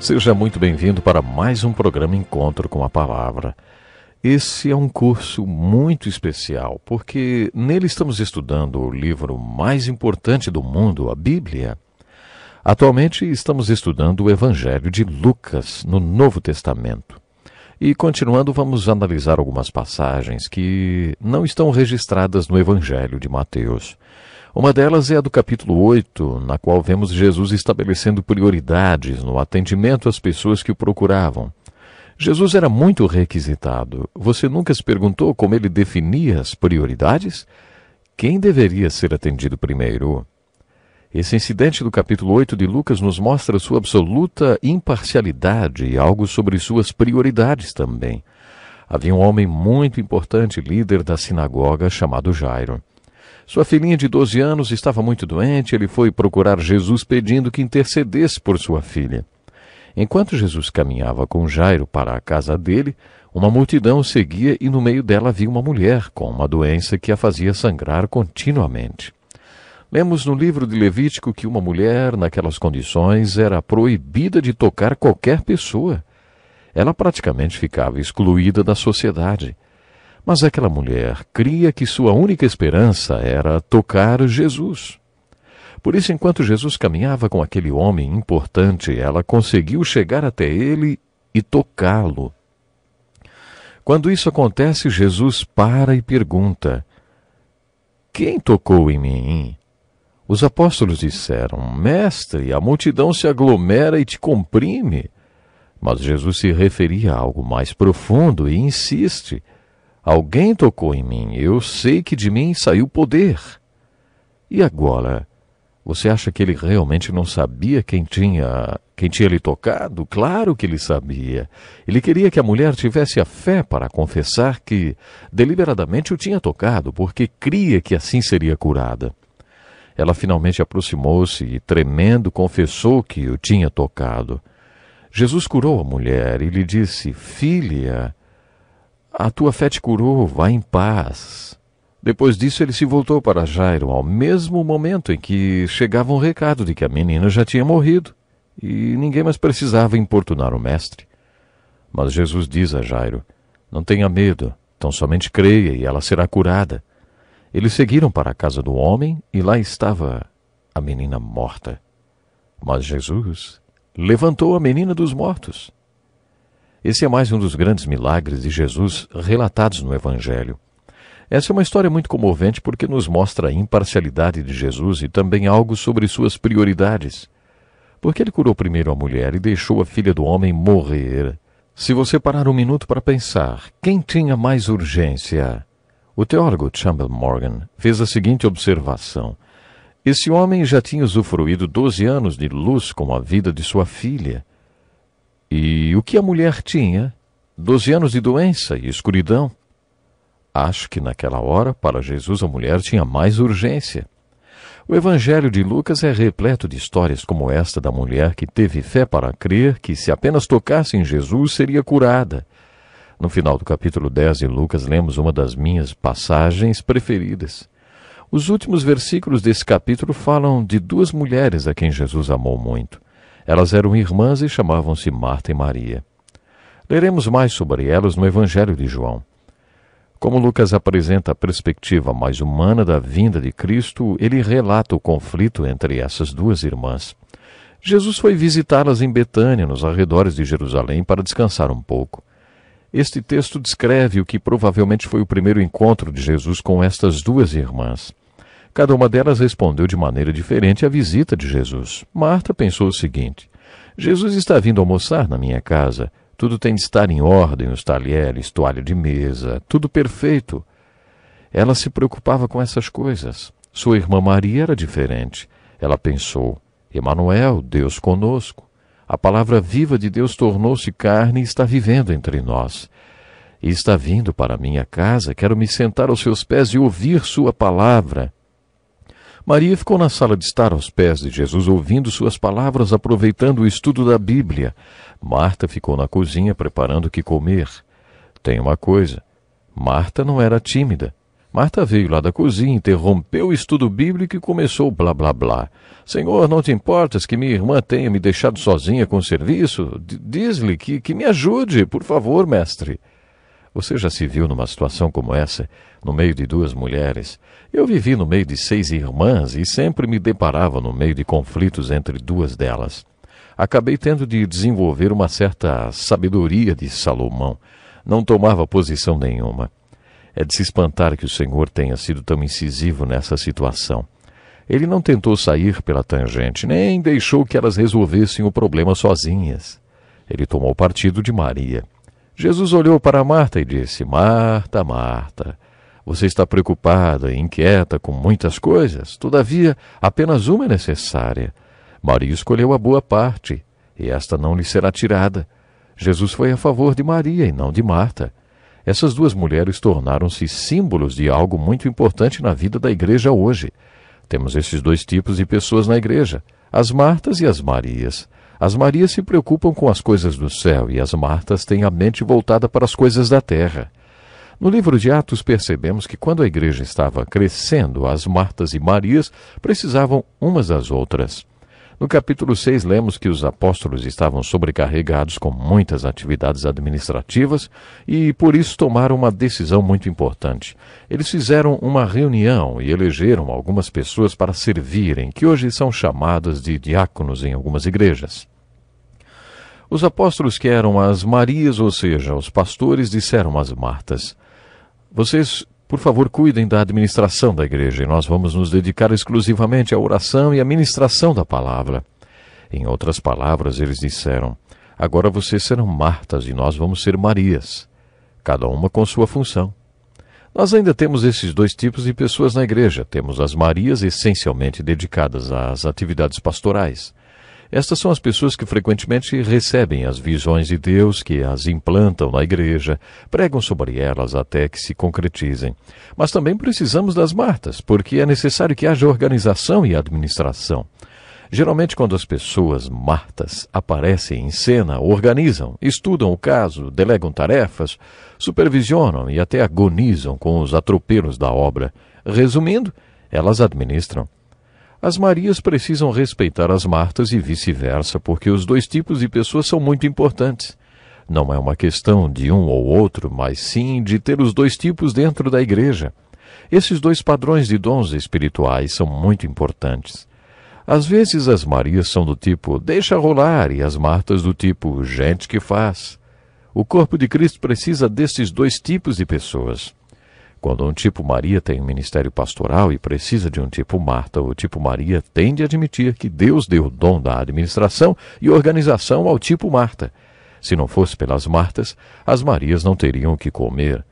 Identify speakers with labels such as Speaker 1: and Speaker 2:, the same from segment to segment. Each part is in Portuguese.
Speaker 1: Seja muito bem-vindo para mais um programa Encontro com a Palavra. Esse é um curso muito especial, porque nele estamos estudando o livro mais importante do mundo, a Bíblia. Atualmente estamos estudando o Evangelho de Lucas no Novo Testamento. E continuando, vamos analisar algumas passagens que não estão registradas no Evangelho de Mateus. Uma delas é a do capítulo 8, na qual vemos Jesus estabelecendo prioridades no atendimento às pessoas que o procuravam. Jesus era muito requisitado. Você nunca se perguntou como ele definia as prioridades? Quem deveria ser atendido primeiro? Esse incidente do capítulo 8 de Lucas nos mostra sua absoluta imparcialidade e algo sobre suas prioridades também. Havia um homem muito importante, líder da sinagoga, chamado Jairo. Sua filhinha de 12 anos estava muito doente, ele foi procurar Jesus pedindo que intercedesse por sua filha. Enquanto Jesus caminhava com Jairo para a casa dele, uma multidão seguia e no meio dela havia uma mulher com uma doença que a fazia sangrar continuamente. Lemos no livro de Levítico que uma mulher, naquelas condições, era proibida de tocar qualquer pessoa. Ela praticamente ficava excluída da sociedade. Mas aquela mulher cria que sua única esperança era tocar Jesus. Por isso, enquanto Jesus caminhava com aquele homem importante, ela conseguiu chegar até ele e tocá-lo. Quando isso acontece, Jesus para e pergunta: Quem tocou em mim? Os apóstolos disseram: Mestre, a multidão se aglomera e te comprime. Mas Jesus se referia a algo mais profundo e insiste: Alguém tocou em mim, eu sei que de mim saiu poder. E agora? Você acha que ele realmente não sabia quem tinha, quem tinha lhe tocado? Claro que ele sabia. Ele queria que a mulher tivesse a fé para confessar que deliberadamente o tinha tocado, porque cria que assim seria curada. Ela finalmente aproximou-se e, tremendo, confessou que o tinha tocado. Jesus curou a mulher e lhe disse: Filha, a tua fé te curou, vá em paz. Depois disso, ele se voltou para Jairo, ao mesmo momento em que chegava um recado de que a menina já tinha morrido e ninguém mais precisava importunar o mestre. Mas Jesus diz a Jairo: Não tenha medo, tão somente creia e ela será curada. Eles seguiram para a casa do homem e lá estava a menina morta. Mas Jesus levantou a menina dos mortos. Esse é mais um dos grandes milagres de Jesus relatados no Evangelho. Essa é uma história muito comovente porque nos mostra a imparcialidade de Jesus e também algo sobre suas prioridades. Porque ele curou primeiro a mulher e deixou a filha do homem morrer. Se você parar um minuto para pensar, quem tinha mais urgência? O teólogo Chamberlain Morgan fez a seguinte observação: Esse homem já tinha usufruído 12 anos de luz com a vida de sua filha e o que a mulher tinha? Doze anos de doença e escuridão. Acho que naquela hora, para Jesus, a mulher tinha mais urgência. O Evangelho de Lucas é repleto de histórias como esta da mulher que teve fé para crer que, se apenas tocasse em Jesus, seria curada. No final do capítulo 10 de Lucas, lemos uma das minhas passagens preferidas. Os últimos versículos desse capítulo falam de duas mulheres a quem Jesus amou muito. Elas eram irmãs e chamavam-se Marta e Maria. Leremos mais sobre elas no Evangelho de João. Como Lucas apresenta a perspectiva mais humana da vinda de Cristo, ele relata o conflito entre essas duas irmãs. Jesus foi visitá-las em Betânia, nos arredores de Jerusalém, para descansar um pouco. Este texto descreve o que provavelmente foi o primeiro encontro de Jesus com estas duas irmãs. Cada uma delas respondeu de maneira diferente à visita de Jesus. Marta pensou o seguinte: Jesus está vindo almoçar na minha casa. Tudo tem de estar em ordem, os talheres, toalha de mesa, tudo perfeito. Ela se preocupava com essas coisas. Sua irmã Maria era diferente. Ela pensou: Emanuel, Deus conosco. A palavra viva de Deus tornou-se carne e está vivendo entre nós. E está vindo para minha casa, quero me sentar aos seus pés e ouvir sua palavra. Maria ficou na sala de estar aos pés de Jesus, ouvindo suas palavras, aproveitando o estudo da Bíblia. Marta ficou na cozinha preparando o que comer. Tem uma coisa: Marta não era tímida. Marta veio lá da cozinha, interrompeu o estudo bíblico e começou blá blá blá. Senhor, não te importas que minha irmã tenha me deixado sozinha com o serviço? Diz-lhe que, que me ajude, por favor, mestre. Você já se viu numa situação como essa, no meio de duas mulheres? Eu vivi no meio de seis irmãs e sempre me deparava no meio de conflitos entre duas delas. Acabei tendo de desenvolver uma certa sabedoria de Salomão. Não tomava posição nenhuma. É de se espantar que o Senhor tenha sido tão incisivo nessa situação. Ele não tentou sair pela tangente, nem deixou que elas resolvessem o problema sozinhas. Ele tomou partido de Maria. Jesus olhou para Marta e disse: Marta, Marta, você está preocupada e inquieta com muitas coisas, todavia apenas uma é necessária. Maria escolheu a boa parte, e esta não lhe será tirada. Jesus foi a favor de Maria e não de Marta. Essas duas mulheres tornaram-se símbolos de algo muito importante na vida da igreja hoje. Temos esses dois tipos de pessoas na igreja: as Martas e as Marias. As Marias se preocupam com as coisas do céu e as Martas têm a mente voltada para as coisas da terra. No livro de Atos, percebemos que quando a igreja estava crescendo, as Martas e Marias precisavam umas das outras. No capítulo 6, lemos que os apóstolos estavam sobrecarregados com muitas atividades administrativas e, por isso, tomaram uma decisão muito importante. Eles fizeram uma reunião e elegeram algumas pessoas para servirem, que hoje são chamadas de diáconos em algumas igrejas. Os apóstolos, que eram as Marias, ou seja, os pastores, disseram às Martas: Vocês por favor, cuidem da administração da igreja e nós vamos nos dedicar exclusivamente à oração e à ministração da palavra. Em outras palavras, eles disseram: Agora vocês serão Martas e nós vamos ser Marias, cada uma com sua função. Nós ainda temos esses dois tipos de pessoas na igreja. Temos as Marias, essencialmente dedicadas às atividades pastorais, estas são as pessoas que frequentemente recebem as visões de Deus, que as implantam na igreja, pregam sobre elas até que se concretizem. Mas também precisamos das martas, porque é necessário que haja organização e administração. Geralmente, quando as pessoas martas aparecem em cena, organizam, estudam o caso, delegam tarefas, supervisionam e até agonizam com os atropelos da obra. Resumindo, elas administram. As Marias precisam respeitar as Martas e vice-versa, porque os dois tipos de pessoas são muito importantes. Não é uma questão de um ou outro, mas sim de ter os dois tipos dentro da igreja. Esses dois padrões de dons espirituais são muito importantes. Às vezes as Marias são do tipo deixa rolar e as Martas do tipo gente que faz. O corpo de Cristo precisa desses dois tipos de pessoas. Quando um tipo Maria tem um ministério pastoral e precisa de um tipo Marta, o tipo Maria tem de admitir que Deus deu o dom da administração e organização ao tipo Marta. Se não fosse pelas Martas, as Marias não teriam o que comer.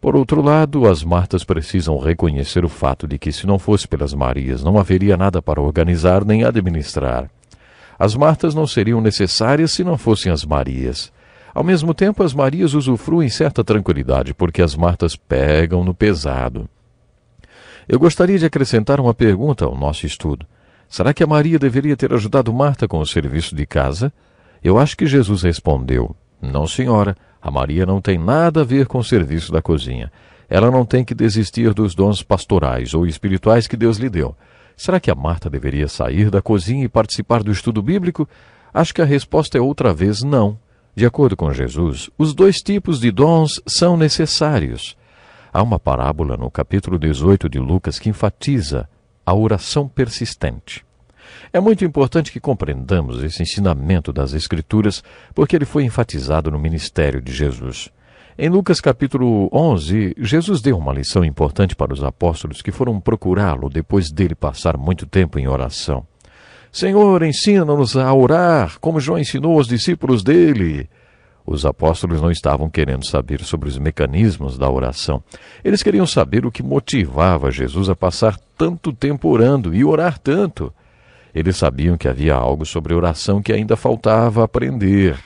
Speaker 1: Por outro lado, as Martas precisam reconhecer o fato de que, se não fosse pelas Marias, não haveria nada para organizar nem administrar. As Martas não seriam necessárias se não fossem as Marias. Ao mesmo tempo, as Marias usufruem certa tranquilidade, porque as Martas pegam no pesado. Eu gostaria de acrescentar uma pergunta ao nosso estudo. Será que a Maria deveria ter ajudado Marta com o serviço de casa? Eu acho que Jesus respondeu: Não, senhora, a Maria não tem nada a ver com o serviço da cozinha. Ela não tem que desistir dos dons pastorais ou espirituais que Deus lhe deu. Será que a Marta deveria sair da cozinha e participar do estudo bíblico? Acho que a resposta é outra vez não. De acordo com Jesus, os dois tipos de dons são necessários. Há uma parábola no capítulo 18 de Lucas que enfatiza a oração persistente. É muito importante que compreendamos esse ensinamento das Escrituras, porque ele foi enfatizado no ministério de Jesus. Em Lucas capítulo 11, Jesus deu uma lição importante para os apóstolos que foram procurá-lo depois dele passar muito tempo em oração. Senhor, ensina-nos a orar, como João ensinou aos discípulos dele. Os apóstolos não estavam querendo saber sobre os mecanismos da oração. Eles queriam saber o que motivava Jesus a passar tanto tempo orando e orar tanto. Eles sabiam que havia algo sobre oração que ainda faltava aprender.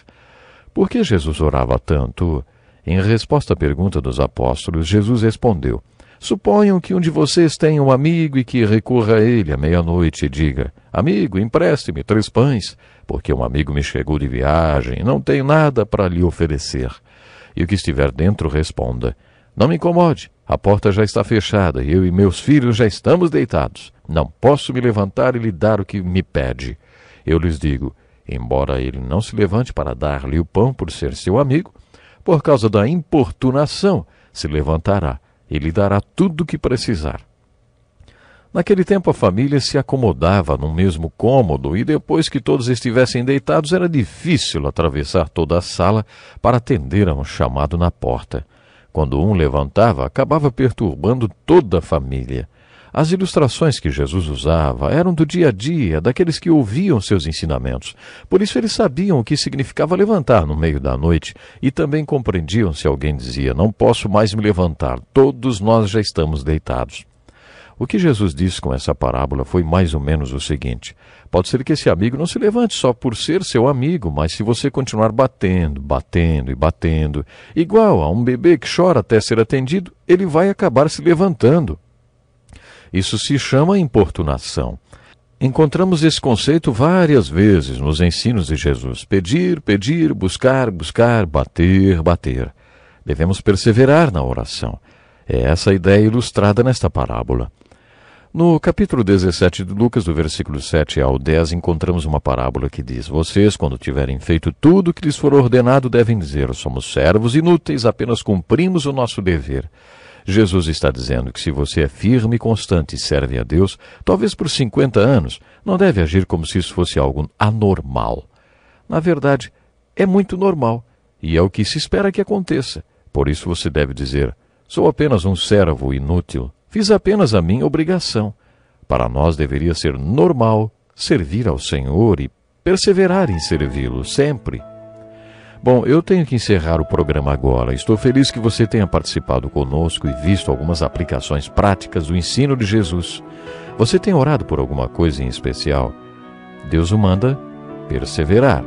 Speaker 1: Por que Jesus orava tanto? Em resposta à pergunta dos apóstolos, Jesus respondeu: Suponham que um de vocês tenha um amigo e que recorra a ele à meia-noite e diga: Amigo, empreste-me três pães, porque um amigo me chegou de viagem, não tenho nada para lhe oferecer. E o que estiver dentro responda: Não me incomode, a porta já está fechada e eu e meus filhos já estamos deitados. Não posso me levantar e lhe dar o que me pede. Eu lhes digo: Embora ele não se levante para dar-lhe o pão por ser seu amigo, por causa da importunação se levantará ele dará tudo o que precisar. Naquele tempo a família se acomodava no mesmo cômodo e depois que todos estivessem deitados era difícil atravessar toda a sala para atender a um chamado na porta. Quando um levantava, acabava perturbando toda a família. As ilustrações que Jesus usava eram do dia a dia daqueles que ouviam seus ensinamentos. Por isso eles sabiam o que significava levantar no meio da noite e também compreendiam se alguém dizia: Não posso mais me levantar, todos nós já estamos deitados. O que Jesus disse com essa parábola foi mais ou menos o seguinte: pode ser que esse amigo não se levante só por ser seu amigo, mas se você continuar batendo, batendo e batendo, igual a um bebê que chora até ser atendido, ele vai acabar se levantando. Isso se chama importunação. Encontramos esse conceito várias vezes nos ensinos de Jesus: pedir, pedir, buscar, buscar, bater, bater. Devemos perseverar na oração. É essa a ideia ilustrada nesta parábola. No capítulo 17 de Lucas, do versículo 7 ao 10, encontramos uma parábola que diz: Vocês, quando tiverem feito tudo o que lhes for ordenado, devem dizer: Somos servos inúteis, apenas cumprimos o nosso dever. Jesus está dizendo que se você é firme e constante e serve a Deus, talvez por 50 anos, não deve agir como se isso fosse algo anormal. Na verdade, é muito normal e é o que se espera que aconteça. Por isso você deve dizer: Sou apenas um servo inútil, fiz apenas a minha obrigação. Para nós deveria ser normal servir ao Senhor e perseverar em servi-lo sempre. Bom, eu tenho que encerrar o programa agora. Estou feliz que você tenha participado conosco e visto algumas aplicações práticas do ensino de Jesus. Você tem orado por alguma coisa em especial? Deus o manda perseverar.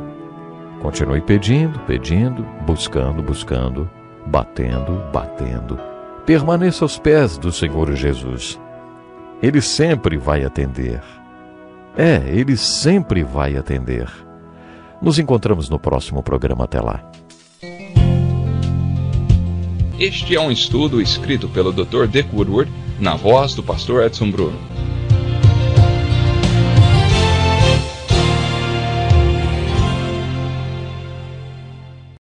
Speaker 1: Continue pedindo, pedindo, buscando, buscando, batendo, batendo. Permaneça aos pés do Senhor Jesus. Ele sempre vai atender. É, ele sempre vai atender. Nos encontramos no próximo programa. Até lá. Este é um estudo escrito pelo Dr. Dick Woodward, na voz do pastor Edson Bruno.